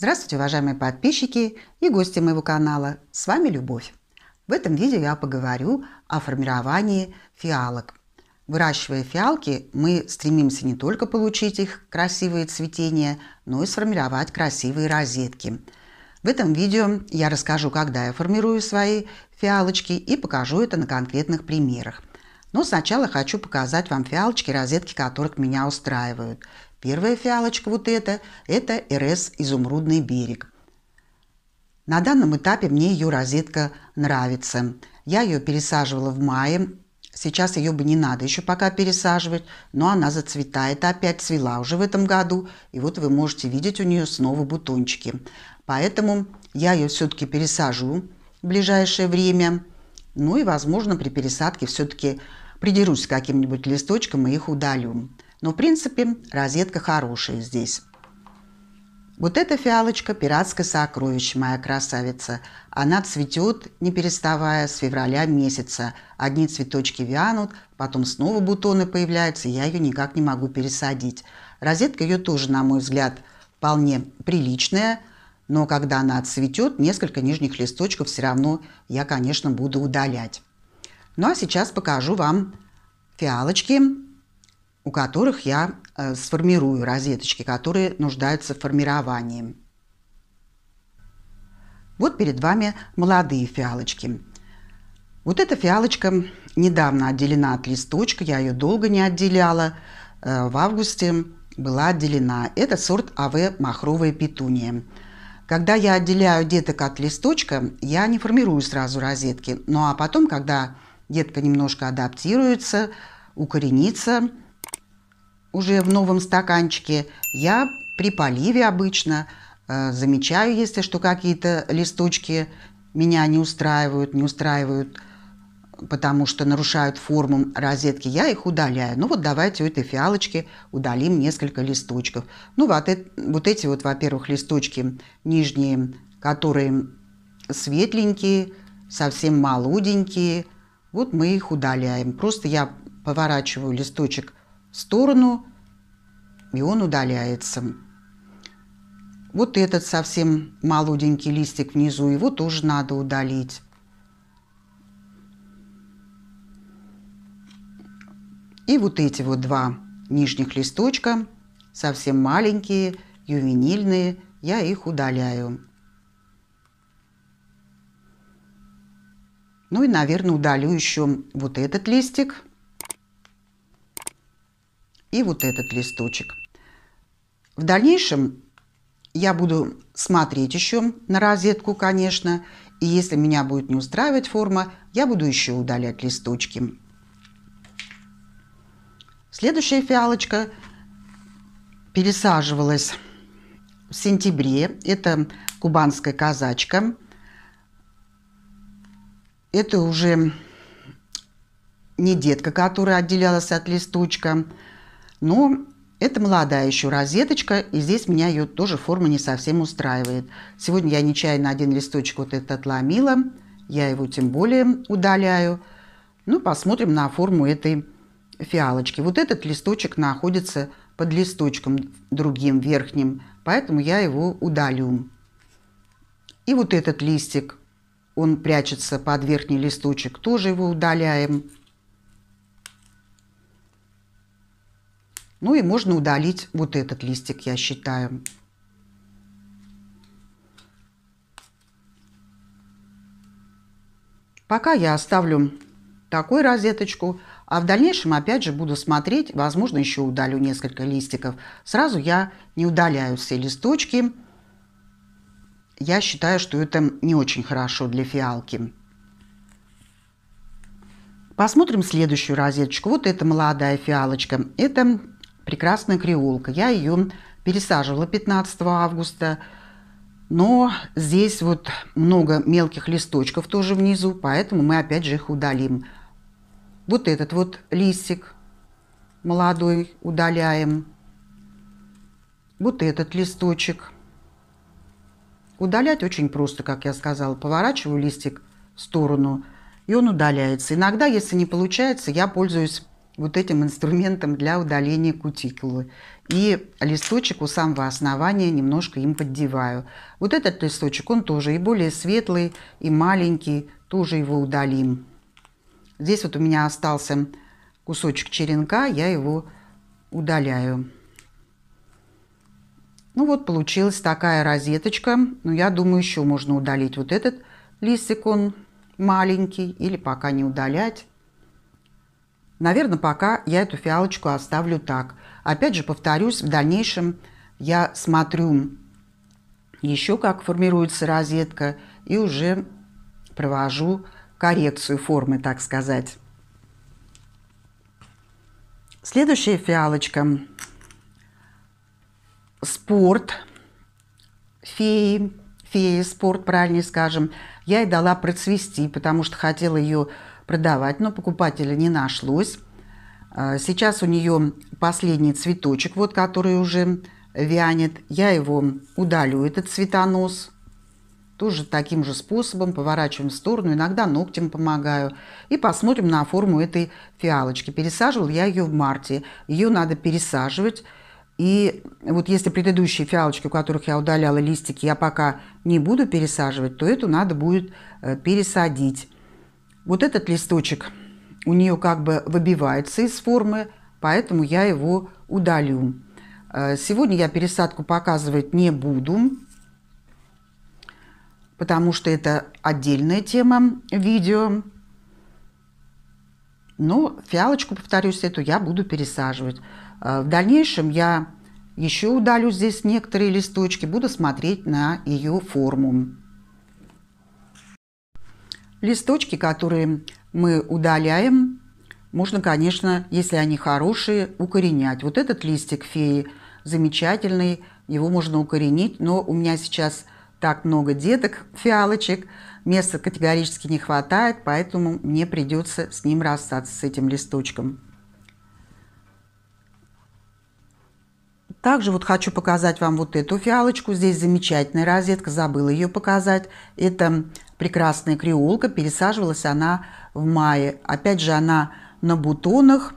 Здравствуйте, уважаемые подписчики и гости моего канала. С вами Любовь. В этом видео я поговорю о формировании фиалок. Выращивая фиалки, мы стремимся не только получить их красивые цветения, но и сформировать красивые розетки. В этом видео я расскажу, когда я формирую свои фиалочки и покажу это на конкретных примерах. Но сначала хочу показать вам фиалочки, розетки которых меня устраивают. Первая фиалочка вот эта – это РС «Изумрудный берег». На данном этапе мне ее розетка нравится. Я ее пересаживала в мае. Сейчас ее бы не надо еще пока пересаживать, но она зацветает, опять цвела уже в этом году. И вот вы можете видеть у нее снова бутончики. Поэтому я ее все-таки пересажу в ближайшее время. Ну и, возможно, при пересадке все-таки придерусь к каким-нибудь листочкам и их удалю. Но, в принципе, розетка хорошая здесь. Вот эта фиалочка – пиратское сокровище, моя красавица. Она цветет, не переставая, с февраля месяца. Одни цветочки вянут, потом снова бутоны появляются, я ее никак не могу пересадить. Розетка ее тоже, на мой взгляд, вполне приличная, но когда она отцветет, несколько нижних листочков все равно я, конечно, буду удалять. Ну а сейчас покажу вам фиалочки, у которых я э, сформирую розеточки, которые нуждаются в формировании. Вот перед вами молодые фиалочки. Вот эта фиалочка недавно отделена от листочка, я ее долго не отделяла. Э, в августе была отделена. Это сорт АВ махровая петуния. Когда я отделяю деток от листочка, я не формирую сразу розетки. Ну а потом, когда детка немножко адаптируется, укоренится, уже в новом стаканчике я при поливе обычно э, замечаю, если что какие-то листочки меня не устраивают, не устраивают, потому что нарушают форму розетки, я их удаляю. Ну вот давайте у этой фиалочки удалим несколько листочков. Ну вот, вот эти вот, во-первых, листочки нижние, которые светленькие, совсем молоденькие, вот мы их удаляем. Просто я поворачиваю листочек сторону, и он удаляется. Вот этот совсем молоденький листик внизу, его тоже надо удалить. И вот эти вот два нижних листочка, совсем маленькие, ювенильные, я их удаляю. Ну и, наверное, удалю еще вот этот листик – и вот этот листочек. В дальнейшем я буду смотреть еще на розетку, конечно, и если меня будет не устраивать форма, я буду еще удалять листочки. Следующая фиалочка пересаживалась в сентябре. Это кубанская казачка. Это уже не детка, которая отделялась от листочка. Но ну, это молодая еще розеточка, и здесь меня ее тоже форма не совсем устраивает. Сегодня я нечаянно один листочек вот этот отломила, я его тем более удаляю. Ну, посмотрим на форму этой фиалочки. Вот этот листочек находится под листочком другим верхним, поэтому я его удалю. И вот этот листик, он прячется под верхний листочек, тоже его удаляем. Ну и можно удалить вот этот листик, я считаю. Пока я оставлю такую розеточку, а в дальнейшем опять же буду смотреть, возможно, еще удалю несколько листиков. Сразу я не удаляю все листочки. Я считаю, что это не очень хорошо для фиалки. Посмотрим следующую розеточку. Вот эта молодая фиалочка. Это прекрасная креолка. Я ее пересаживала 15 августа. Но здесь вот много мелких листочков тоже внизу, поэтому мы опять же их удалим. Вот этот вот листик молодой удаляем. Вот этот листочек. Удалять очень просто, как я сказала. Поворачиваю листик в сторону, и он удаляется. Иногда, если не получается, я пользуюсь вот этим инструментом для удаления кутикулы. И листочек у самого основания немножко им поддеваю. Вот этот листочек, он тоже и более светлый, и маленький, тоже его удалим. Здесь вот у меня остался кусочек черенка, я его удаляю. Ну вот получилась такая розеточка. Но ну, я думаю, еще можно удалить вот этот листик, он маленький, или пока не удалять. Наверное, пока я эту фиалочку оставлю так. Опять же, повторюсь, в дальнейшем я смотрю еще, как формируется розетка, и уже провожу коррекцию формы, так сказать. Следующая фиалочка. Спорт. Феи. Феи, спорт, правильнее скажем. Я ей дала процвести, потому что хотела ее продавать, но покупателя не нашлось. А, сейчас у нее последний цветочек, вот который уже вянет. Я его удалю, этот цветонос. Тоже таким же способом поворачиваем в сторону, иногда ногтем помогаю. И посмотрим на форму этой фиалочки. Пересаживал я ее в марте. Ее надо пересаживать. И вот если предыдущие фиалочки, у которых я удаляла листики, я пока не буду пересаживать, то эту надо будет э, пересадить. Вот этот листочек у нее как бы выбивается из формы, поэтому я его удалю. Э, сегодня я пересадку показывать не буду, потому что это отдельная тема видео. Но фиалочку, повторюсь, эту я буду пересаживать. Э, в дальнейшем я еще удалю здесь некоторые листочки, буду смотреть на ее форму. Листочки, которые мы удаляем, можно, конечно, если они хорошие, укоренять. Вот этот листик феи замечательный, его можно укоренить, но у меня сейчас так много деток, фиалочек, места категорически не хватает, поэтому мне придется с ним расстаться, с этим листочком. Также вот хочу показать вам вот эту фиалочку. Здесь замечательная розетка, забыла ее показать. Это прекрасная креолка. Пересаживалась она в мае. Опять же, она на бутонах.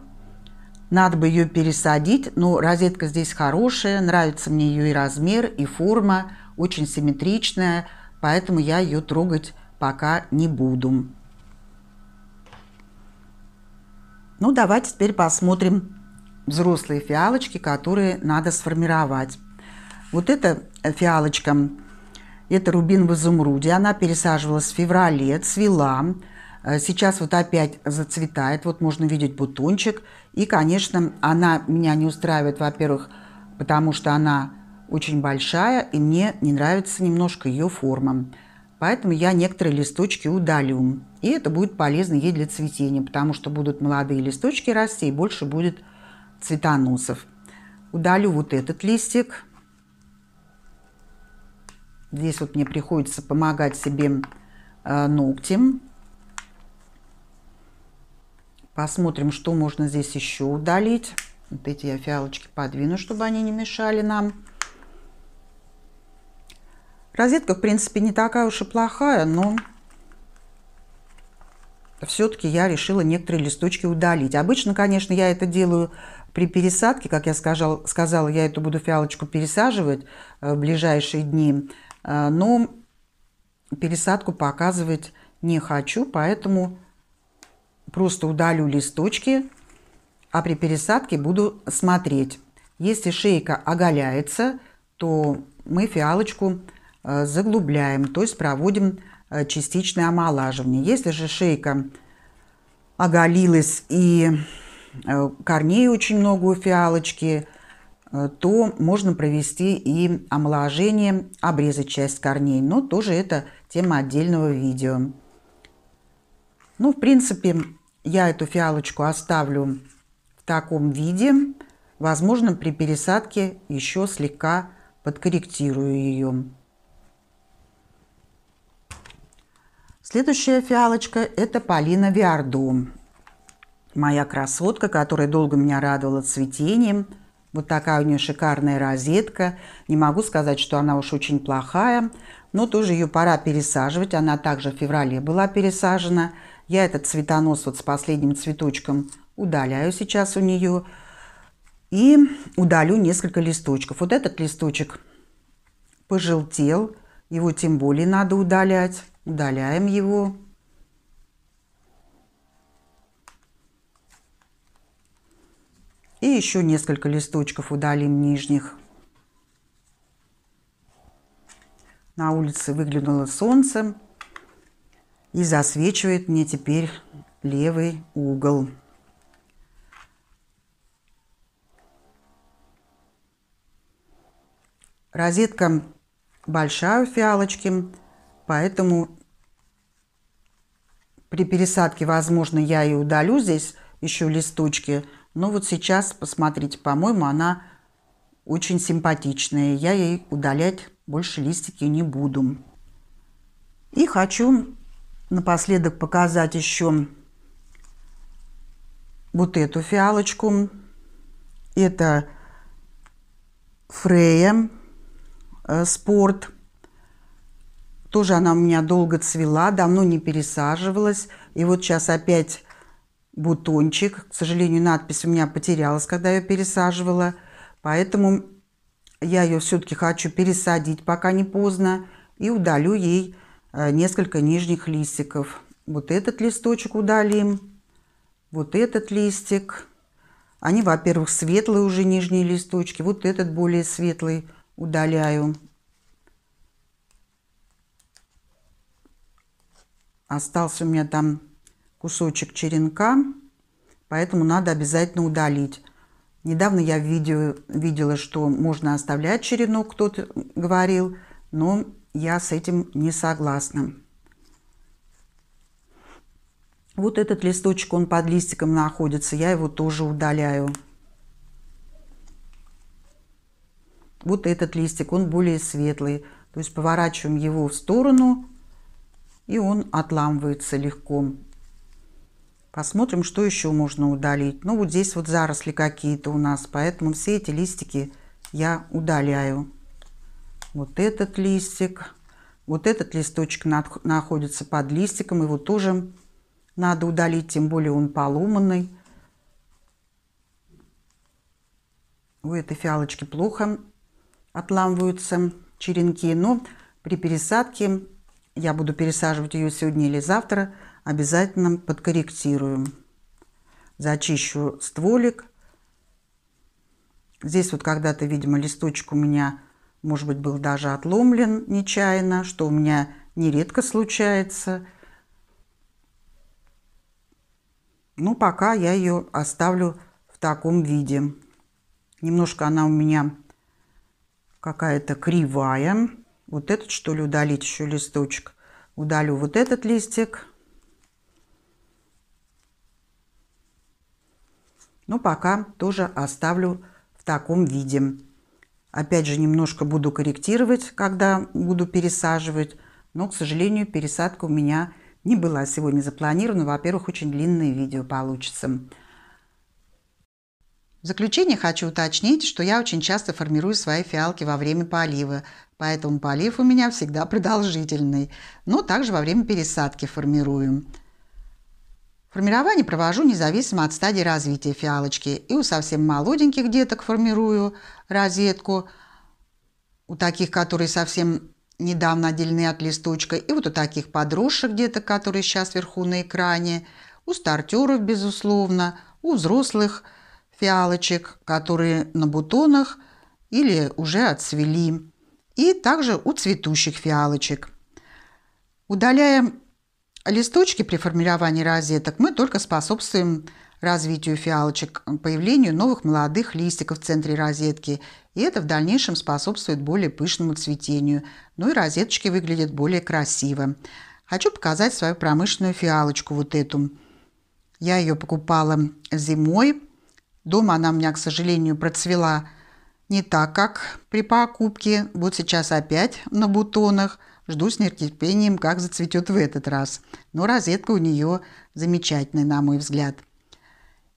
Надо бы ее пересадить, но розетка здесь хорошая, нравится мне ее и размер, и форма, очень симметричная, поэтому я ее трогать пока не буду. Ну, давайте теперь посмотрим взрослые фиалочки, которые надо сформировать. Вот эта фиалочка это рубин в изумруде. Она пересаживалась в феврале, цвела. Э, сейчас вот опять зацветает. Вот можно видеть бутончик. И, конечно, она меня не устраивает, во-первых, потому что она очень большая, и мне не нравится немножко ее форма. Поэтому я некоторые листочки удалю. И это будет полезно ей для цветения, потому что будут молодые листочки расти, и больше будет цветоносов. Удалю вот этот листик. Здесь вот мне приходится помогать себе э, ногтем. Посмотрим, что можно здесь еще удалить. Вот эти я фиалочки подвину, чтобы они не мешали нам. Розетка, в принципе, не такая уж и плохая, но все-таки я решила некоторые листочки удалить. Обычно, конечно, я это делаю при пересадке. Как я сказала, сказала я эту буду фиалочку пересаживать э, в ближайшие дни а, но пересадку показывать не хочу, поэтому просто удалю листочки, а при пересадке буду смотреть. Если шейка оголяется, то мы фиалочку а, заглубляем, то есть проводим а, частичное омолаживание. Если же шейка оголилась и корней очень много у фиалочки, Э, то можно провести и омоложение, обрезать часть корней. Но тоже это тема отдельного видео. Ну, в принципе, я эту фиалочку оставлю в таком виде. Возможно, при пересадке еще слегка подкорректирую ее. Следующая фиалочка – это Полина Виарду. Моя красотка, которая долго меня радовала цветением – вот такая у нее шикарная розетка. Не могу сказать, что она уж очень плохая, но тоже ее пора пересаживать. Она также в феврале была пересажена. Я этот цветонос вот с последним цветочком удаляю сейчас у нее. И удалю несколько листочков. Вот этот листочек пожелтел. Его тем более надо удалять. Удаляем его. И еще несколько листочков удалим нижних. На улице выглянуло солнце и засвечивает мне теперь левый угол. Розетка большая у фиалочки, поэтому при пересадке, возможно, я и удалю здесь еще листочки – но ну, вот сейчас, посмотрите, по-моему, она очень симпатичная. Я ей удалять больше листики не буду. И хочу напоследок показать еще вот эту фиалочку. Это Фрея э, Спорт. Тоже она у меня долго цвела, давно не пересаживалась. И вот сейчас опять бутончик. К сожалению, надпись у меня потерялась, когда я пересаживала. Поэтому я ее все-таки хочу пересадить, пока не поздно. И удалю ей э, несколько нижних листиков. Вот этот листочек удалим. Вот этот листик. Они, во-первых, светлые уже нижние листочки. Вот этот более светлый удаляю. Остался у меня там кусочек черенка, поэтому надо обязательно удалить. Недавно я видео, видела, что можно оставлять черенок, кто-то говорил, но я с этим не согласна. Вот этот листочек, он под листиком находится, я его тоже удаляю. Вот этот листик, он более светлый. То есть поворачиваем его в сторону, и он отламывается легко. Посмотрим, что еще можно удалить. Ну, вот здесь вот заросли какие-то у нас, поэтому все эти листики я удаляю. Вот этот листик. Вот этот листочек над, находится под листиком, его тоже надо удалить, тем более он поломанный. У этой фиалочки плохо отламываются черенки, но при пересадке я буду пересаживать ее сегодня или завтра, обязательно подкорректирую. Зачищу стволик. Здесь вот когда-то, видимо, листочек у меня, может быть, был даже отломлен нечаянно, что у меня нередко случается. Ну, пока я ее оставлю в таком виде. Немножко она у меня какая-то кривая. Вот этот, что ли, удалить еще листочек. Удалю вот этот листик. Но ну, пока тоже оставлю в таком виде. Опять же, немножко буду корректировать, когда буду пересаживать. Но, к сожалению, пересадка у меня не была сегодня запланирована. Во-первых, очень длинное видео получится. В заключение хочу уточнить, что я очень часто формирую свои фиалки во время полива, поэтому полив у меня всегда продолжительный, но также во время пересадки формируем. Формирование провожу независимо от стадии развития фиалочки. И у совсем молоденьких деток формирую розетку, у таких, которые совсем недавно отделены от листочка, и вот у таких подросших деток, которые сейчас вверху на экране, у стартеров, безусловно, у взрослых фиалочек, которые на бутонах или уже отцвели и также у цветущих фиалочек. Удаляя листочки при формировании розеток, мы только способствуем развитию фиалочек, появлению новых молодых листиков в центре розетки. И это в дальнейшем способствует более пышному цветению. Ну и розеточки выглядят более красиво. Хочу показать свою промышленную фиалочку вот эту. Я ее покупала зимой. Дома она у меня, к сожалению, процвела не так, как при покупке. Вот сейчас опять на бутонах. Жду с нетерпением, как зацветет в этот раз. Но розетка у нее замечательная, на мой взгляд.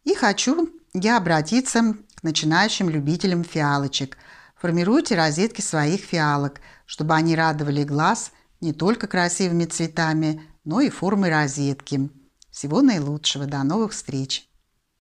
И хочу я обратиться к начинающим любителям фиалочек. Формируйте розетки своих фиалок, чтобы они радовали глаз не только красивыми цветами, но и формой розетки. Всего наилучшего. До новых встреч!